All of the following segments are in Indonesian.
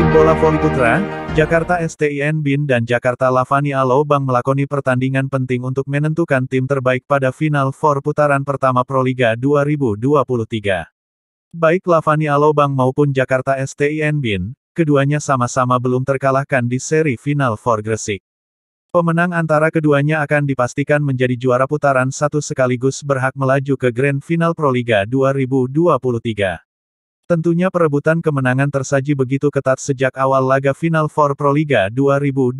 Tim bola voli putra, Jakarta STIN Bin dan Jakarta Lavani Alo Bang melakoni pertandingan penting untuk menentukan tim terbaik pada Final Four putaran pertama Proliga 2023. Baik Alo Bang maupun Jakarta STIN Bin, keduanya sama-sama belum terkalahkan di seri Final Four Gresik. Pemenang antara keduanya akan dipastikan menjadi juara putaran satu sekaligus berhak melaju ke Grand Final Proliga 2023. Tentunya perebutan kemenangan tersaji begitu ketat sejak awal laga final for Proliga 2023.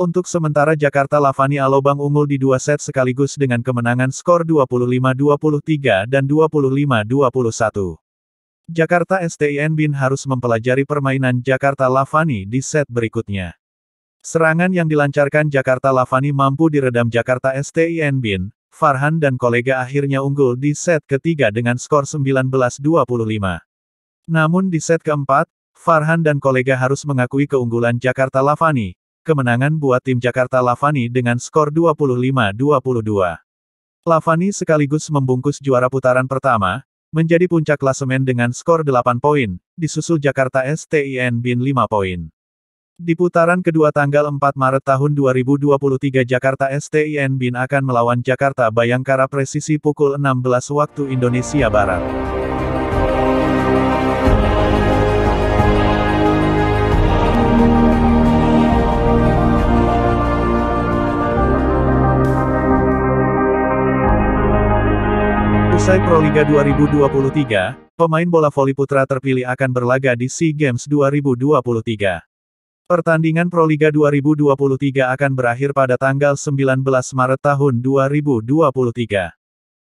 Untuk sementara Jakarta Lavani Alobang unggul di dua set sekaligus dengan kemenangan skor 25-23 dan 25-21. Jakarta STIN Bin harus mempelajari permainan Jakarta Lavani di set berikutnya. Serangan yang dilancarkan Jakarta Lavani mampu diredam Jakarta STIN Bin, Farhan dan kolega akhirnya unggul di set ketiga dengan skor 19-25. Namun di set keempat, Farhan dan kolega harus mengakui keunggulan Jakarta Lavani, kemenangan buat tim Jakarta Lavani dengan skor 25-22. Lavani sekaligus membungkus juara putaran pertama, menjadi puncak klasemen dengan skor 8 poin, disusul Jakarta STIN Bin 5 poin. Di putaran kedua tanggal 4 Maret tahun 2023 Jakarta STIN Bin akan melawan Jakarta Bayangkara presisi pukul 16 waktu Indonesia Barat. Usai Proliga 2023, pemain bola voli putra terpilih akan berlaga di SEA Games 2023. Pertandingan Proliga 2023 akan berakhir pada tanggal 19 Maret tahun 2023.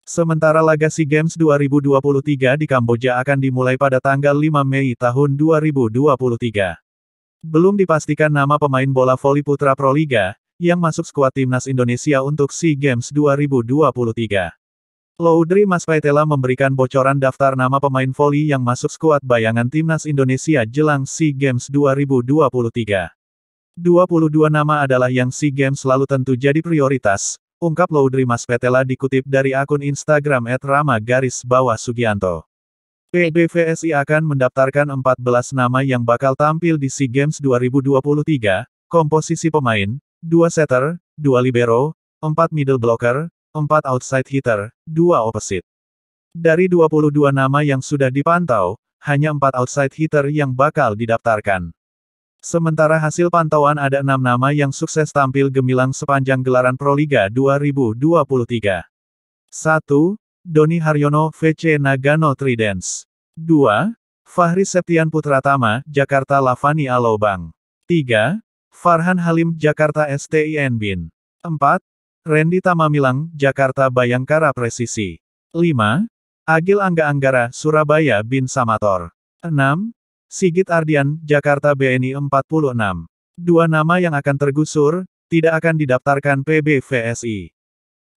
Sementara laga SEA Games 2023 di Kamboja akan dimulai pada tanggal 5 Mei tahun 2023. Belum dipastikan nama pemain bola voli putra Proliga, yang masuk skuad timnas Indonesia untuk SEA Games 2023. Loudry Maspetela memberikan bocoran daftar nama pemain voli yang masuk skuad bayangan timnas Indonesia jelang SEA Games 2023. 22 nama adalah yang SEA Games selalu tentu jadi prioritas, ungkap Loudry Maspetela dikutip dari akun Instagram @rama garis bawah Sugianto. PBVSI akan mendaftarkan 14 nama yang bakal tampil di SEA Games 2023, komposisi pemain, 2 setter, 2 libero, 4 middle blocker, 4 outside hitter, 2 opposite. Dari 22 nama yang sudah dipantau, hanya 4 outside hitter yang bakal didaftarkan. Sementara hasil pantauan ada enam nama yang sukses tampil gemilang sepanjang gelaran Proliga 2023. 1. Doni Haryono VC Nagano Tridents. 2. Fahri Septian Putratama, Jakarta Lavani Alobang. 3. Farhan Halim Jakarta STIN Bin. 4. Randy Tamamilang, Jakarta Bayangkara Presisi. 5. Agil Angga Anggara, Surabaya Bin Samator. 6. Sigit Ardian, Jakarta BNI 46. Dua nama yang akan tergusur, tidak akan didaftarkan PBVSI.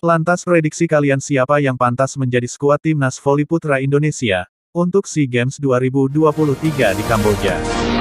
Lantas prediksi kalian siapa yang pantas menjadi skuad timnas voli putra Indonesia untuk SEA Games 2023 di Kamboja?